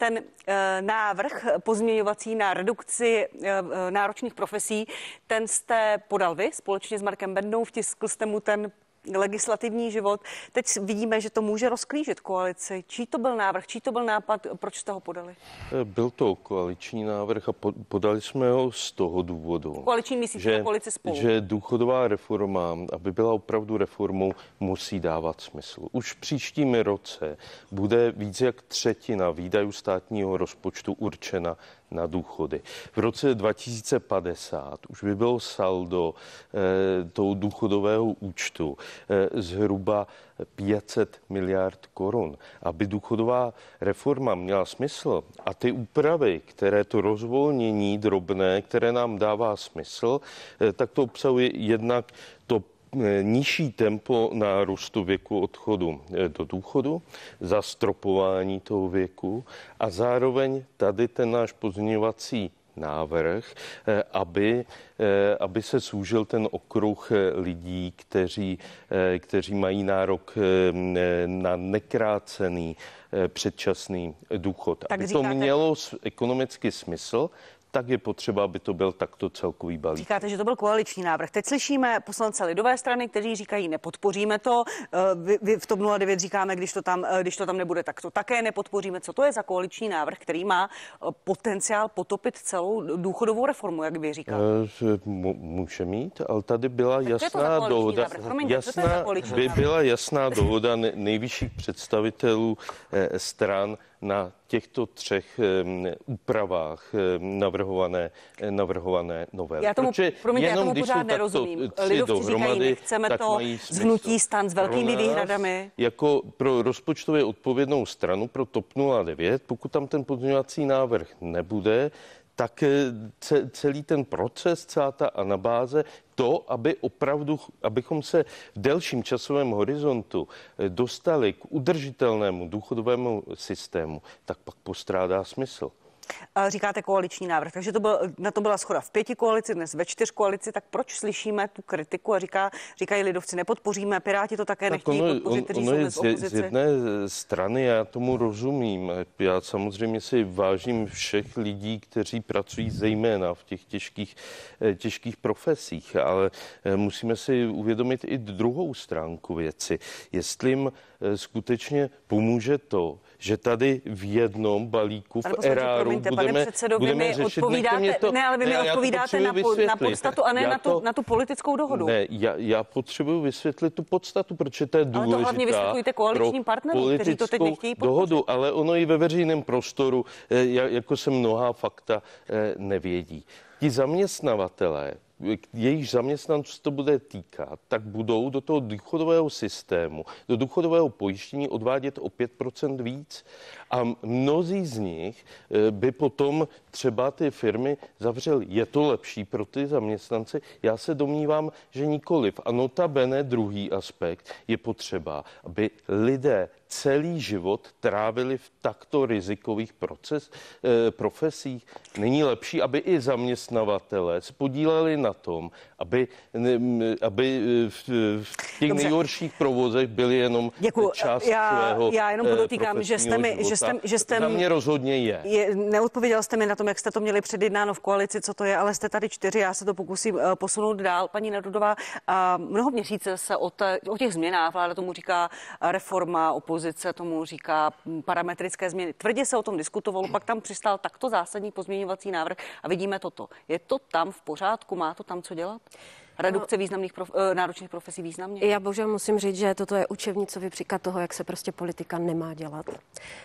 ten eh, návrh pozměňovací na redukci eh, eh, náročných profesí, ten jste podal vy společně s Markem Bendou, vtiskl jste mu ten legislativní život. Teď vidíme, že to může rozklížit koalici. Čí to byl návrh, čí to byl nápad, proč jste ho podali? Eh, byl to koaliční návrh a podali jsme ho z toho důvodu, koaliční myslíte že, koalice spolu. že důchodová reforma, aby byla opravdu reformou, musí dávat smysl. Už v příštím roce bude víc jak třetina výdajů státního rozpočtu určena na důchody. V roce 2050 už by bylo saldo eh, toho důchodového účtu eh, zhruba 500 miliard korun. Aby důchodová reforma měla smysl a ty úpravy, které to rozvolnění drobné, které nám dává smysl, eh, tak to obsahuje jednak to Eh, nižší tempo nárůstu věku odchodu eh, do důchodu, zastropování toho věku a zároveň tady ten náš pozměňovací návrh, eh, aby, aby se zúžil ten okruh lidí, kteří, kteří mají nárok na nekrácený předčasný důchod. Tak aby říkáte... to mělo ekonomický smysl, tak je potřeba, aby to byl takto celkový balík. Říkáte, že to byl koaliční návrh. Teď slyšíme poslance lidové strany, kteří říkají, nepodpoříme to. Eh, vy, vy v TOP 09 říkáme, když to, tam, eh, když to tam nebude, tak to také nepodpoříme. Co to je za koaliční návrh, který má eh, potenciál potopit celou důchodovou reformu, jak vy říkáte? Může mít, ale tady byla jasná dohoda. Promiňte, jasná, by byla jasná dohoda nejvyšších představitelů stran na těchto třech úpravách navrhované, navrhované nové. Já tomu, Protože promiňte, jenom, já tomu pořád nerozumím. Lidovci říkají, nechceme to zhnutí stan s velkými výhradami. Jako pro rozpočtově odpovědnou stranu, pro TOP 09, pokud tam ten pozměňovací návrh nebude, tak eh, celý ten proces, celá ta anabáze, to, aby opravdu, abychom se v delším časovém horizontu eh, dostali k udržitelnému důchodovému systému, tak pak postrádá smysl. Říkáte koaliční návrh, takže to byl, na to byla schoda v pěti koalici, dnes ve čtyř koalici, tak proč slyšíme tu kritiku a říká, říkají lidovci, nepodpoříme, Piráti to také tak nechtějí ono, podpořit, kteří ono jsou dnes z, z jedné strany já tomu rozumím. Já samozřejmě si vážím všech lidí, kteří pracují zejména v těch těžkých, eh, těžkých profesích, ale eh, musíme si uvědomit i druhou stránku věci. Jestli jim eh, skutečně pomůže to, že tady v jednom balíku v eráru Promiňte, budeme, pane předsedo, vy mi řešit, odpovídáte, to, ne, ale vy ne, mi odpovídáte na, po, na podstatu a ne na tu, to, na tu politickou dohodu. Ne, já, já potřebuji vysvětlit tu podstatu, proč je to důležité. Ale to hlavně vysvětlujte koaličním partnerům, kteří to teď nechtějí podpořit. dohodu, ale ono i ve veřejném prostoru, eh, jako se mnohá fakta eh, nevědí. Ti zaměstnavatelé jejich zaměstnanců to bude týkat, tak budou do toho důchodového systému, do důchodového pojištění odvádět o 5% víc a mnozí z nich eh, by potom třeba ty firmy zavřeli. Je to lepší pro ty zaměstnance? Já se domnívám, že nikoliv. A notabene druhý aspekt je potřeba, aby lidé celý život trávili v takto rizikových proces, eh, profesích. Není lepší, aby i zaměstnavatele podíleli na tom, aby, aby eh, v, v těch Dobře. nejhorších provozech byly jenom Děkuju. část já, svého Já jenom eh, podotýkám, že jste mi... Že jste, že jste, mě rozhodně je. je. Neodpověděl jste mi na tom, jak jste to měli předjednáno v koalici, co to je, ale jste tady čtyři, já se to pokusím posunout dál. Paní Nerudová, mnoho měsíce se o, o těch změnách, vláda tomu říká reforma, opozice, opozice tomu říká parametrické změny. Tvrdě se o tom diskutovalo, pak tam přistál takto zásadní pozměňovací návrh a vidíme toto. Je to tam v pořádku? Má to tam co dělat? redukce no. významných prof, eh, náročných profesí významně? Já bohužel musím říct, že toto je učebnicový příklad toho, jak se prostě politika nemá dělat.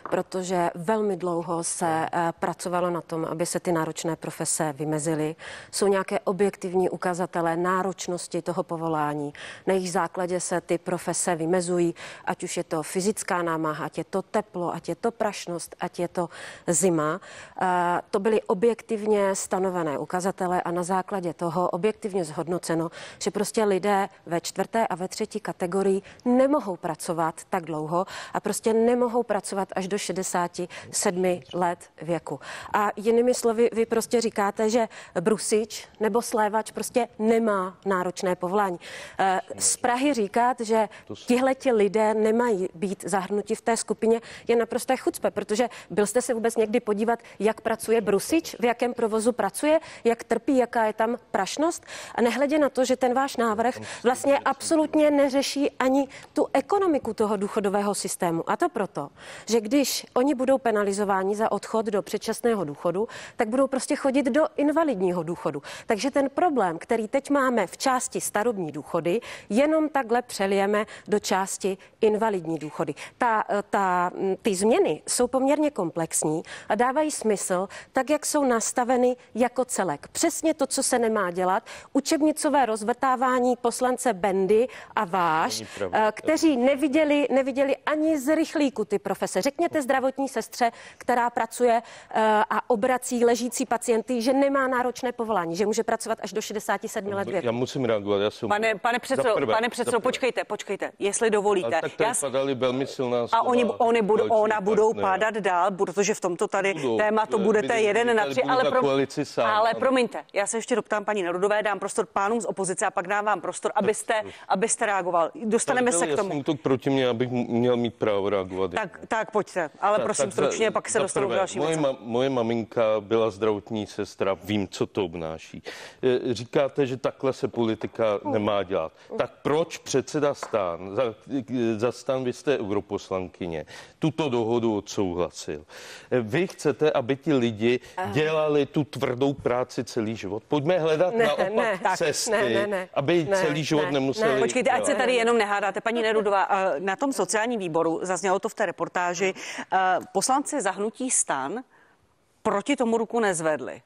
Protože velmi dlouho se eh, pracovalo na tom, aby se ty náročné profese vymezily. Jsou nějaké objektivní ukazatele náročnosti toho povolání. Na jejich základě se ty profese vymezují, ať už je to fyzická námaha, ať je to teplo, ať je to prašnost, ať je to zima. Eh, to byly objektivně stanovené ukazatele a na základě toho objektivně zhodnoceno řečeno, že prostě lidé ve čtvrté a ve třetí kategorii nemohou pracovat tak dlouho a prostě nemohou pracovat až do 67 let věku. A jinými slovy, vy prostě říkáte, že brusič nebo slévač prostě nemá náročné povolání. Eh, z Prahy říkat, že tihleti lidé nemají být zahrnuti v té skupině, je naprosté chucpe, protože byl jste se vůbec někdy podívat, jak pracuje brusič, v jakém provozu pracuje, jak trpí, jaká je tam prašnost. A nehledě na protože ten váš návrh vlastně absolutně neřeší ani tu ekonomiku toho důchodového systému. A to proto, že když oni budou penalizováni za odchod do předčasného důchodu, tak budou prostě chodit do invalidního důchodu. Takže ten problém, který teď máme v části starobní důchody, jenom takhle přelijeme do části invalidní důchody. Ta, ta, ty změny jsou poměrně komplexní a dávají smysl tak, jak jsou nastaveny jako celek. Přesně to, co se nemá dělat, učebnicové časové rozvrtávání poslance Bendy a váš, eh, kteří neviděli, neviděli ani z rychlíku ty profese. Řekněte zdravotní sestře, která pracuje eh, a obrací ležící pacienty, že nemá náročné povolání, že může pracovat až do 67 let věku. Já musím reagovat. Já jsem... Pane, pane předsedo, pane předsedo, počkejte, počkejte, jestli dovolíte. A tak tady já... padaly velmi silná slova. A oni, oni budou, ona budou partnera. dál, protože v tomto tady budou, téma to eh, budete jeden na tři, ale, pro, ale promiňte, já se ještě doptám paní Nerudové, dám prostor pánům z opozice a pak dám vám prostor, abyste, abyste reagoval. Dostaneme se k tomu. útok proti mě, abych měl mít právo reagovat. Tak, tak pojďte, ale tak, prosím tak stručně, pak se dostanu k dalším moje, ma, moje maminka byla zdravotní sestra, vím, co to obnáší. E, říkáte, že takhle se politika uh. nemá dělat. Uh. Tak proč předseda stán, za, za stán vy jste europoslankyně, tuto dohodu odsouhlasil. E, vy chcete, aby ti lidi eh. dělali tu tvrdou práci celý život. Pojďme hledat ne, naopak ne, cesty, ne, ne, ne, aby ne, celý život ne, nemuseli. Ne. Počkejte, ať se tady jenom nehádáte. Paní Nerudová, eh, na tom sociálním výboru, zaznělo to v té reportáži, eh, poslanci zahnutí stan proti tomu ruku nezvedli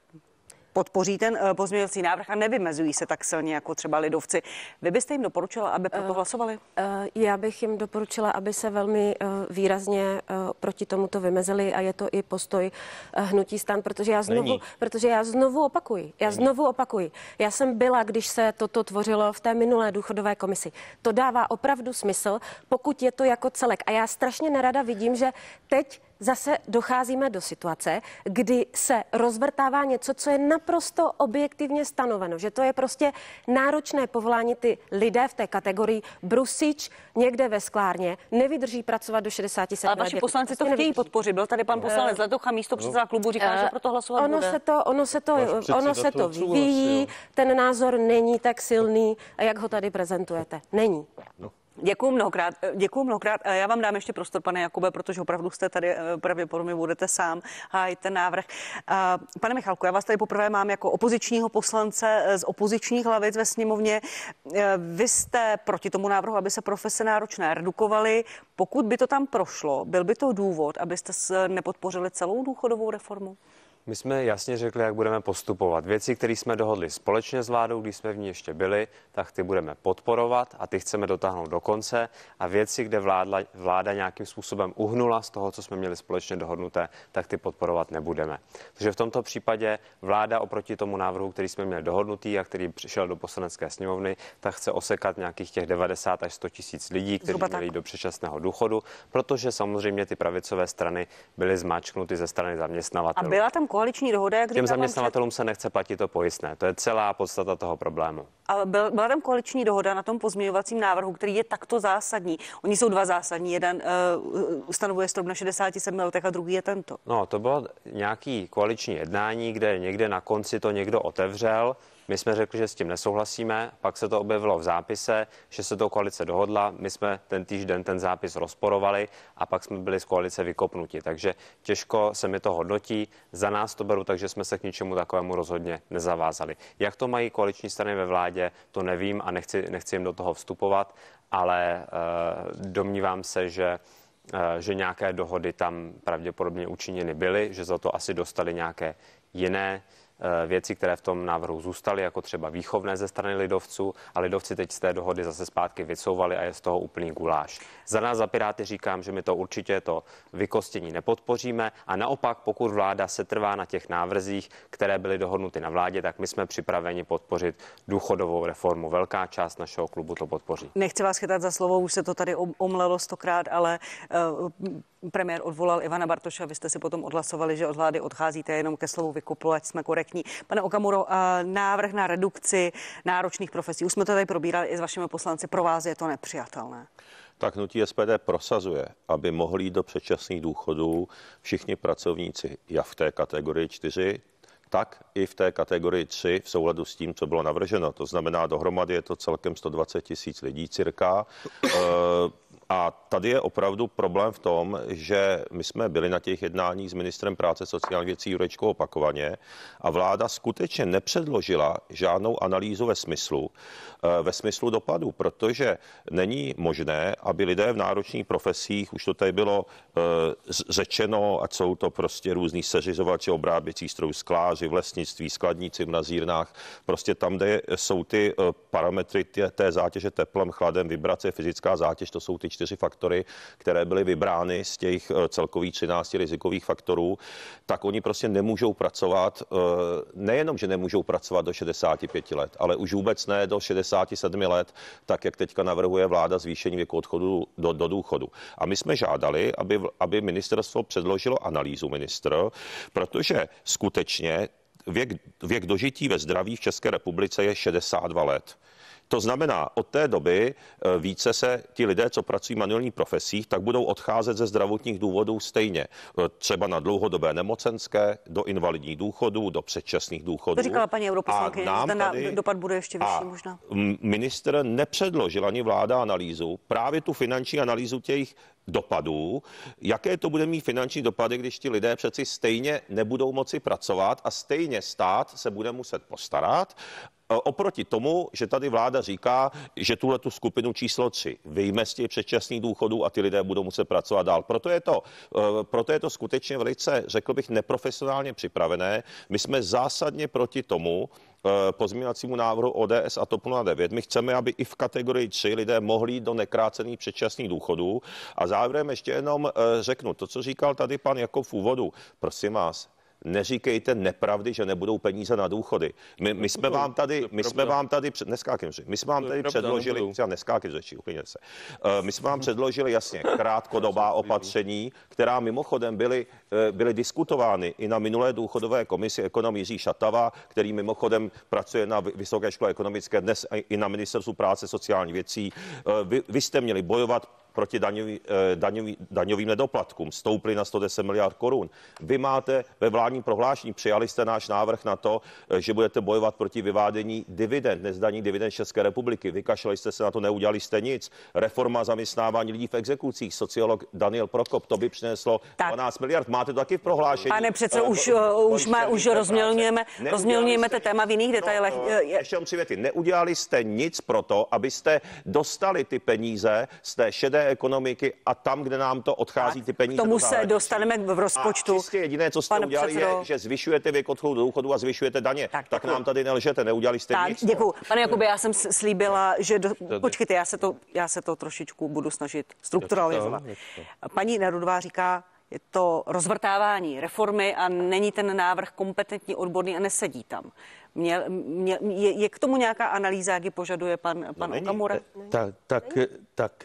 podpoří ten eh, pozměňovací návrh a nevymezují se tak silně jako třeba lidovci. Vy byste jim doporučila, aby proto eh, hlasovali? Eh, já bych jim doporučila, aby se velmi výrazně proti tomuto vymezili a je to i postoj hnutí stan, protože já znovu, Není. protože já znovu opakuji, já Není. znovu opakuji. Já jsem byla, když se toto tvořilo v té minulé důchodové komisi. To dává opravdu smysl, pokud je to jako celek. A já strašně nerada vidím, že teď zase docházíme do situace, kdy se rozvrtává něco, co je naprosto objektivně stanoveno, že to je prostě náročné povolání ty lidé v té kategorii brusič někde ve sklárně, nevydrží pracovat do 67 let. Ale vaši let. poslanci to prostě chtějí podpořit. Byl tady pan poslanec eh, Letocha, místo no. předseda klubu, říká, uh, že eh, proto hlasovat ono bude. Se to, ono se to, ono se to vyvíjí, ten názor není tak silný, jak ho tady prezentujete. Není. No. Děkuji mnohokrát, eh, děkuji mnohokrát. Já vám dám ještě prostor, pane Jakube, protože opravdu jste tady eh, pravděpodobně budete sám hájit ten návrh. Eh, pane Michalku, já vás tady poprvé mám jako opozičního poslance z opozičních lavic ve sněmovně. Vy jste proti tomu návrhu, aby se profese náročné redukovaly. Pokud by to tam prošlo, byl by to důvod, abyste nepodpořili celou důchodovou reformu? My jsme jasně řekli, jak budeme postupovat. Věci, které jsme dohodli společně s vládou, když jsme v ní ještě byli, tak ty budeme podporovat a ty chceme dotáhnout do konce. A věci, kde vládla, vláda nějakým způsobem uhnula z toho, co jsme měli společně dohodnuté, tak ty podporovat nebudeme. Takže v tomto případě vláda oproti tomu návrhu, který jsme měli dohodnutý a který přišel do poslanecké sněmovny, tak chce osekat nějakých těch 90 až 100 tisíc lidí, kteří měli do předčasného důchodu, protože samozřejmě ty pravicové strany byly zmáčknuty ze strany zaměstnavatelů. A byla tam koaliční dohoda. Jak Těm zaměstnavatelům před... se nechce platit to pojistné. To je celá podstata toho problému. A byl, byla tam koaliční dohoda na tom pozměňovacím návrhu, který je takto zásadní. Oni jsou dva zásadní. Jeden uh, eh, stanovuje strop na 67 letech a druhý je tento. No, to bylo nějaký koaliční jednání, kde někde na konci to někdo otevřel my jsme řekli, že s tím nesouhlasíme, pak se to objevilo v zápise, že se to koalice dohodla, my jsme ten týžden ten zápis rozporovali a pak jsme byli z koalice vykopnuti. Takže těžko se mi to hodnotí. Za nás to beru, takže jsme se k ničemu takovému rozhodně nezavázali. Jak to mají koaliční strany ve vládě, to nevím a nechci, nechci jim do toho vstupovat, ale uh, domnívám se, že eh, že nějaké dohody tam pravděpodobně učiněny byly, že za to asi dostali nějaké jiné Eh, věci, které v tom návrhu zůstaly, jako třeba výchovné ze strany lidovců a lidovci teď z té dohody zase zpátky vycouvali a je z toho úplný guláš. Za nás za Piráty říkám, že my to určitě to vykostění nepodpoříme a naopak, pokud vláda se trvá na těch návrzích, které byly dohodnuty na vládě, tak my jsme připraveni podpořit důchodovou reformu. Velká část našeho klubu to podpoří. Nechci vás chytat za slovo, už se to tady omlelo stokrát, ale uh, premiér odvolal Ivana Bartoša, vy jste si potom odhlasovali, že od vlády odcházíte jenom ke slovu vykoplo, ať jsme korektní. Pane Okamuro, eh, návrh na redukci náročných profesí, už jsme to tady probírali i s vašimi poslanci, pro vás je to nepřijatelné. Tak hnutí SPD prosazuje, aby mohli jít do předčasných důchodů všichni pracovníci, jak v té kategorii 4, tak i v té kategorii 3 v souladu s tím, co bylo navrženo. To znamená, dohromady je to celkem 120 tisíc lidí cirka. Eh, a tady je opravdu problém v tom, že my jsme byli na těch jednáních s ministrem práce sociálních věcí Jurečkou opakovaně a vláda skutečně nepředložila žádnou analýzu ve smyslu, eh, ve smyslu dopadu, protože není možné, aby lidé v náročných profesích, už to tady bylo eh, řečeno, a jsou to prostě různí seřizovači, obráběcí strojů, skláři v lesnictví, skladníci v nazírnách, prostě tam, kde jsou ty eh, parametry té zátěže teplem, chladem, vibrace, fyzická zátěž, to jsou ty čtyři faktory, které byly vybrány z těch eh, celkových 13 rizikových faktorů, tak oni prostě nemůžou pracovat, eh, nejenom, že nemůžou pracovat do 65 let, ale už vůbec ne do 67 let, tak jak teďka navrhuje vláda zvýšení věku odchodu do, do důchodu. A my jsme žádali, aby, aby ministerstvo předložilo analýzu ministr, protože skutečně věk, věk dožití ve zdraví v České republice je 62 let. To znamená, od té doby eh, více se ti lidé, co pracují v manuálních profesích, tak budou odcházet ze zdravotních důvodů stejně. Eh, třeba na dlouhodobé nemocenské, do invalidních důchodů, do předčasných důchodů. To říkala paní europoslankyně, ten tady, dopad bude ještě vyšší možná. Minister nepředložil ani vláda analýzu, právě tu finanční analýzu těch dopadů, jaké to bude mít finanční dopady, když ti lidé přeci stejně nebudou moci pracovat a stejně stát se bude muset postarat Eh, oproti tomu, že tady vláda říká, že tuhle tu skupinu číslo 3 vyjme z těch předčasných důchodů a ty lidé budou muset pracovat dál. Proto je to, eh, proto je to skutečně velice, řekl bych, neprofesionálně připravené. My jsme zásadně proti tomu, eh, pozměňovacímu návrhu ODS a TOP 09. My chceme, aby i v kategorii 3 lidé mohli jít do nekrácených předčasných důchodů. A závěrem ještě jenom řeknu to, co říkal tady pan Jakov v úvodu. Prosím vás, neříkejte nepravdy, že nebudou peníze na důchody. My, my jsme vám tady, my jsme vám tady, před, my jsme vám tady předložili, třeba neskákej řeči, se. Eh, my jsme vám předložili jasně krátkodobá opatření, která mimochodem byly, eh, byly diskutovány i na minulé důchodové komisi ekonom Jiří Šatava, který mimochodem pracuje na Vysoké škole ekonomické, dnes i na ministerstvu práce sociální věcí. Eh, vy, vy jste měli bojovat proti daňový, eh, daňový, daňovým nedoplatkům, stouply na 110 miliard korun. Vy máte ve vládním prohlášení, přijali jste náš návrh na to, eh, že budete bojovat proti vyvádění dividend, nezdaní dividend České republiky. Vykašlali jste se na to, neudělali jste nic. Reforma zaměstnávání lidí v exekucích, sociolog Daniel Prokop, to by přineslo tak. 12 miliard. Máte to taky v prohlášení. Pane přece uh, eh, už, uh, už, má, už rozmělňujeme, rozmělňujeme jste, téma v jiných no, detailech. No, uh, ještě tři věty. Neudělali jste nic pro to, abyste dostali ty peníze z té šedé ekonomiky a tam, kde nám to odchází ty peníze. K tomu do se dostaneme v rozpočtu. A čistě jediné, co jste Pane udělali, předsedo... je, že zvyšujete věk odchodu do důchodu a zvyšujete daně. Tak, tak nám tady nelžete, neudělali jste tak, nic. Děkuji. Pane Jakube, já jsem slíbila, že... Do... Počkejte, já se, to, já se to trošičku budu snažit strukturalizovat. Paní Nerudová říká, je to rozvrtávání reformy a není ten návrh kompetentní, odborný a nesedí tam. Mě, mě, je, je k tomu nějaká analýza, jak ji požaduje pan, pan no, není. Okamura? Ta, tak, tak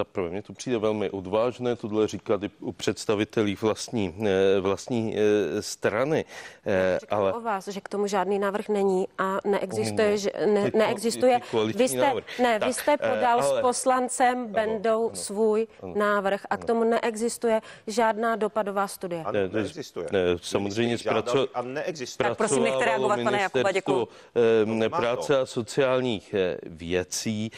eh, prvé mě to přijde velmi odvážné tohle říkat i u představitelí vlastní, eh, vlastní eh, strany. Já ale o vás, že k tomu žádný návrh není a neexistuje, ne, že, ne, neexistuje. Vy jste, ne, tak, vy jste podal ale, s poslancem ano, Bendou ano, svůj ano, návrh a k tomu neexistuje žádná dopadová studie. Ano, ne, neexistuje. Ne, samozřejmě zpraco- Tak prosím, nechte reagovat, pane Jakuba, děkuji. práce a sociálních věcí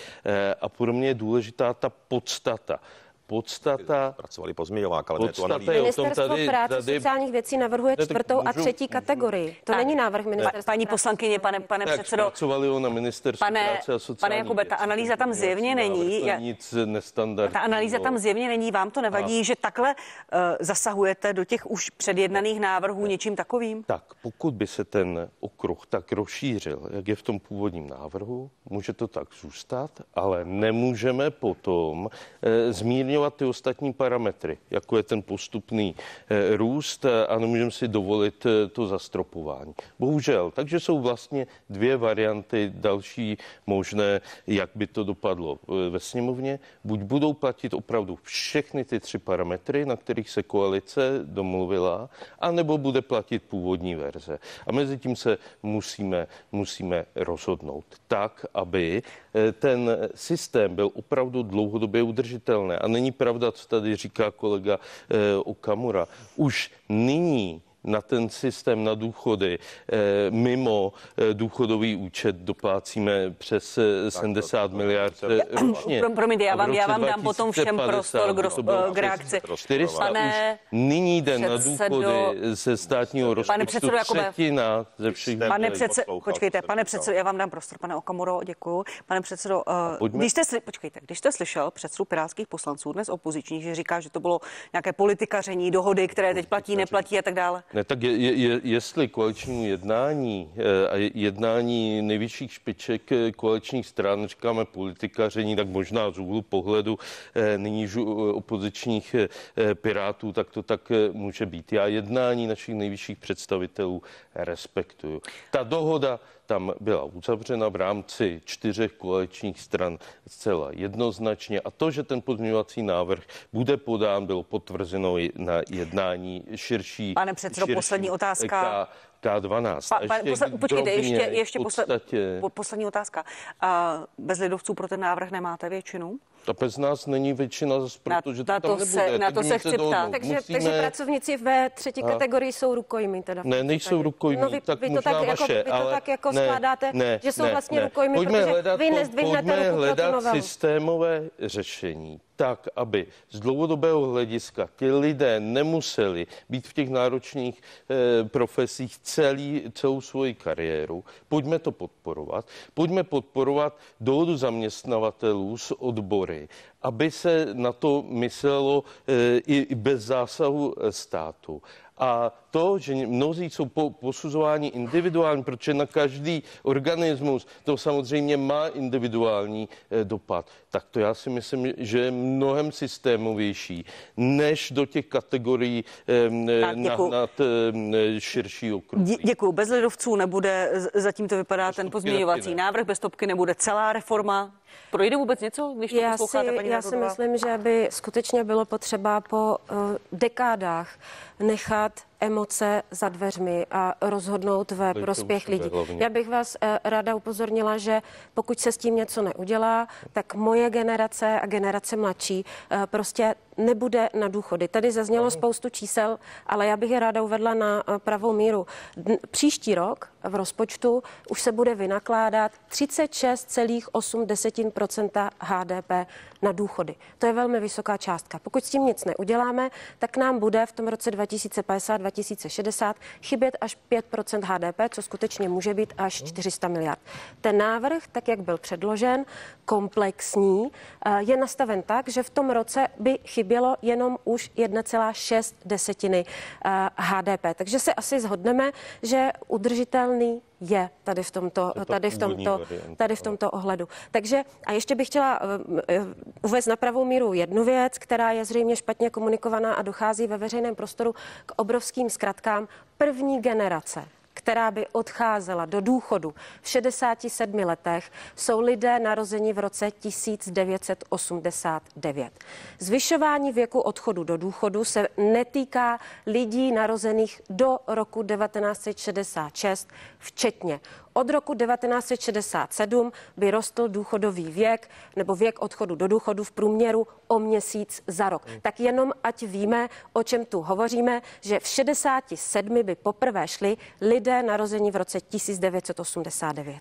a podobně důležitá ta podstata. Podstata... Pracovali pozměňovák, ale podstata ne, to Ministerstvo tady, práce tady, sociálních věcí navrhuje ne, čtvrtou můžu, a třetí kategorii. To tak, není návrh ministerstva. Paní poslankyně, pane, pane tak, předsedo. Pracovali ho na ministerstvu pane, práce a sociálních Pane Jakube, ta analýza tam zjevně není. Já, nic nestandardního. Ta analýza tam zjevně není. Vám to nevadí, a... že takhle uh, zasahujete do těch už předjednaných návrhů ne. něčím takovým? Tak, pokud by se ten okruh tak rozšířil, jak je v tom původním návrhu, může to tak zůstat, ale nemůžeme potom uh, eh, zmírně zohledňovat ty ostatní parametry, jako je ten postupný eh, růst eh, a nemůžeme si dovolit eh, to zastropování. Bohužel, takže jsou vlastně dvě varianty další možné, jak by to dopadlo ve sněmovně. Buď budou platit opravdu všechny ty tři parametry, na kterých se koalice domluvila, anebo bude platit původní verze. A mezi tím se musíme, musíme rozhodnout tak, aby Eh, ten systém byl opravdu dlouhodobě udržitelný. A není pravda, co tady říká kolega eh, Okamura. Už nyní na ten systém, na důchody eh, mimo eh, důchodový účet doplácíme přes 70 eh, miliard ročně. Promiňte, já vám, já vám dám potom všem prostor k, roz, k reakci. 400 pane už nyní jde na důchody ze státního rozpočtu pane předsedo, třetina ze všech pane předsedo, počkejte, pane předsedo, já vám dám prostor, pane Okamuro, děkuju. Pane předsedo, Pojďme. když jste, počkejte, když jste slyšel předsedu pirátských poslanců, dnes opoziční, že říká, že to bylo nějaké politikaření, dohody, které teď platí, neplatí a tak dále. Ne, tak je, je, jestli koaličnímu jednání eh, a jednání největších špiček eh, koaličních stran, říkáme politikaření, tak možná z úhlu pohledu eh, nyní opozičních pirátů, tak to tak může být. Já jednání našich nejvyšších představitelů respektuju. Ta dohoda tam byla uzavřena v rámci čtyřech koaličních stran zcela jednoznačně a to, že ten pozměňovací návrh bude podán, bylo potvrzeno na jednání širší. Pane předsedo, poslední otázka. 12 Pa, pa, ještě posle, počkejte, ještě, ještě podstatě... posle, poslední otázka. A bez lidovců pro ten návrh nemáte většinu? Ta bez nás není většina, zase protože na, na to, to tam se, nebude. Na to se chci ptát. Takže, Musíme... takže pracovníci ve třetí a... kategorii jsou rukojmi. Teda ne, nejsou rukojmi. no, vy, tak vy to tak jako- vaše, jako, vy to ale... tak jako ne, skládáte, ne, že jsou ne, vlastně ne. rukojmi, pojďme protože hledat, vy nezdvihnete pojďme ruku hledat systémové řešení tak, aby z dlouhodobého hlediska ti lidé nemuseli být v těch náročných e, profesích celý, celou svoji kariéru. Pojďme to podporovat. Pojďme podporovat dohodu zaměstnavatelů s odbory, aby se na to myslelo e, i bez zásahu eh, státu. A to, že mnozí jsou po, posuzováni individuálně, protože na každý organismus to samozřejmě má individuální eh, dopad. Tak to já si myslím, že je mnohem systémovější, než do těch kategorií eh, tak, eh, nahnat eh, širší okruh. děkuji. Bez lidovců nebude, zatím to vypadá bez ten pozměňovací ne. návrh, bez topky nebude celá reforma. Projde vůbec něco, když to já si, paní Já si myslím, že by skutečně bylo potřeba po uh, dekádách nechat emoce za dveřmi a rozhodnout ve Dejte prospěch lidí. Hlavně. Já bych vás eh, ráda upozornila, že pokud se s tím něco neudělá, tak moje generace a generace mladší eh, prostě nebude na důchody. Tady zaznělo spoustu čísel, ale já bych je ráda uvedla na eh, pravou míru. Příští rok v rozpočtu už se bude vynakládat 36,8 HDP na důchody. To je velmi vysoká částka. Pokud s tím nic neuděláme, tak nám bude v tom roce 2050-2060 chybět až 5 HDP, co skutečně může být až 400 miliard. Ten návrh, tak jak byl předložen, komplexní, eh, je nastaven tak, že v tom roce by chybělo jenom už 1,6 desetiny HDP. Eh, Takže se asi zhodneme, že udržitelný silný je tady v tomto, tady v tomto, tady v no. tomto ohledu. Takže a ještě bych chtěla eh, eh, uvést na pravou míru jednu věc, která je zřejmě špatně komunikovaná a dochází ve veřejném prostoru k obrovským zkratkám. První generace která by odcházela do důchodu v 67 letech, jsou lidé narozeni v roce 1989. Zvyšování věku odchodu do důchodu se netýká lidí narozených do roku 1966, včetně od roku 1967 by rostl důchodový věk nebo věk odchodu do důchodu v průměru o měsíc za rok. Hmm. Tak jenom ať víme, o čem tu hovoříme, že v 67 by poprvé šli lidé narození v roce 1989.